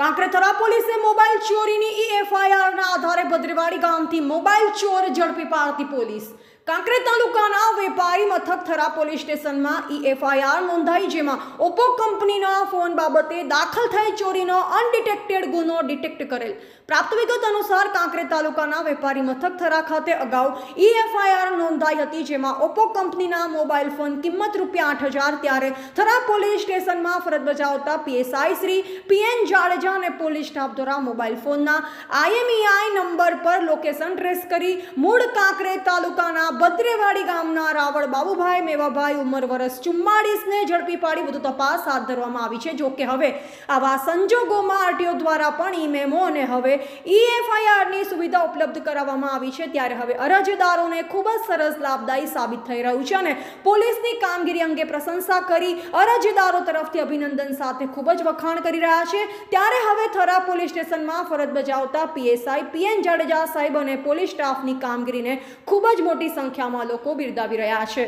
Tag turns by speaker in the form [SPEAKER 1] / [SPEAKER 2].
[SPEAKER 1] કાંકરેથરા પોલીસે મોબાઈલ ચોરીની ઈએફઆઈઆરના e આધારે ભદ્રવાડી ગામથી મોબાઈલ ચોર ઝડપી પાડતી પોલીસ કાંકરે તાલુકાના વેપારી મથક પોલીસ સ્ટેશનમાં ઈ એફઆઈઆર નોંધાઈ જેમાં ઓપ્પો કંપનીના ફોન બાબતે દાખલ થઈ ચોરીનો અનડિટેક્ટેડ ગુનો ડિટેક્ટ કરેલ પ્રાપ્ત વિગત અનુસાર કાંકરે તાલુકાના વેપારી મથક થરા ખાતે અગાઉ ઈ એફઆઈઆર નોંધાઈ હતી જેમાં ઓપ્પો કંપનીના મોબાઈલ ફોન કિંમત રૂપિયા આઠ હજાર ત્યારે થરા પોલીસ સ્ટેશનમાં ફરજ બજાવતા પીએસઆઈ શ્રી પીએન જાડેજા અને પોલીસ સ્ટાફ દ્વારા મોબાઈલ ફોનના આઈએમઈઆઈ નંબર પર લોકેશન ટ્રેસ કરી મૂળ કાંકરે તાલુકાના બદ્રેવાડી ગામના રાવળ બાબુભાઈ મેવાભાઈ ઉંમર વરસ ચુમ્માળીસને ઝડપી પાડી વધુ તપાસ હાથ ધરવામાં આવી છે જોકે હવે આવા સંજોગોમાં આરટીઓ દ્વારા પણ ઈ મેમો અને હવે ઈએફઆઈઆરની સુવિધા ઉપલબ્ધ કરાવવામાં આવી છે ત્યારે હવે અરજદારોને ખૂબ જ સરસ લાભદાયી સાબિત થઈ રહ્યું છે અને પોલીસની કામગીરી અંગે પ્રશંસા કરી અરજદારો તરફથી અભિનંદન સાથે ખૂબ જ વખાણ કરી રહ્યા છે ત્યારે હવે થરા પોલીસ સ્ટેશનમાં ફરજ બજાવતા પીએસઆઈ પીએન જાડેજા સાહેબ અને પોલીસ સ્ટાફની કામગીરીને ખૂબ જ મોટી સંખ્યામાં લોકો બિરદાવી રહ્યા છે